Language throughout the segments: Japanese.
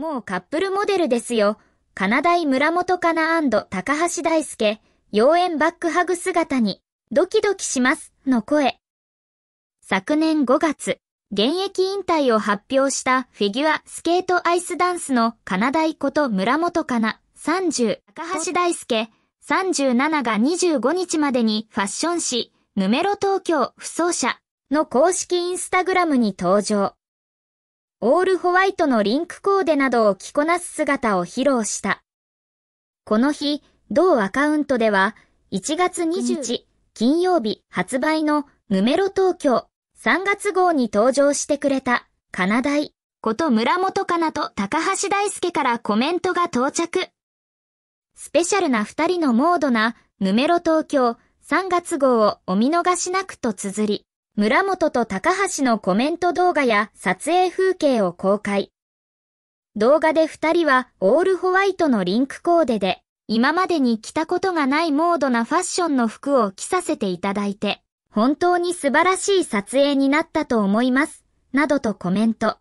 もうカップルモデルですよ。カナダイ村本かな高橋大輔、妖艶バックハグ姿に、ドキドキします、の声。昨年5月、現役引退を発表したフィギュアスケートアイスダンスのカナダイこと村本かな30、高橋大輔、37が25日までにファッション誌、ヌメロ東京不走者の公式インスタグラムに登場。オールホワイトのリンクコーデなどを着こなす姿を披露した。この日、同アカウントでは、1月20日、金曜日発売のヌメロ東京3月号に登場してくれた、かなだいこと村本かなと高橋大輔からコメントが到着。スペシャルな二人のモードな、ヌメロ東京3月号をお見逃しなくと綴り、村本と高橋のコメント動画や撮影風景を公開。動画で二人はオールホワイトのリンクコーデで、今までに着たことがないモードなファッションの服を着させていただいて、本当に素晴らしい撮影になったと思います、などとコメント。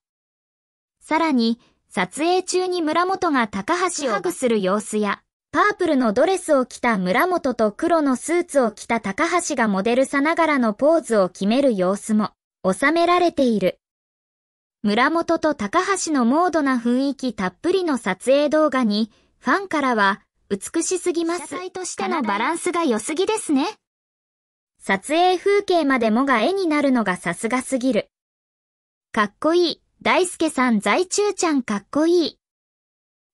さらに、撮影中に村本が高橋をハグする様子や、パープルのドレスを着た村本と黒のスーツを着た高橋がモデルさながらのポーズを決める様子も収められている。村本と高橋のモードな雰囲気たっぷりの撮影動画にファンからは美しすぎます。被写としてのバランスが良すぎですね。撮影風景までもが絵になるのがさすがすぎる。かっこいい。大輔さん在中ちゃんかっこいい。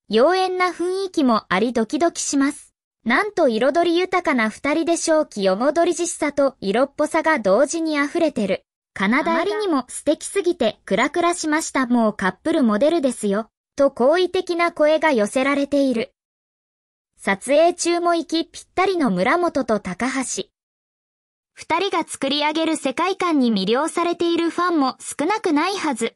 妖艶な雰囲気もありドキドキします。なんと彩り豊かな二人でう気よもどりしさと色っぽさが同時に溢れてる。カナダありにも素敵すぎてクラクラしましたもうカップルモデルですよ。と好意的な声が寄せられている。撮影中も行きぴったりの村本と高橋。二人が作り上げる世界観に魅了されているファンも少なくないはず。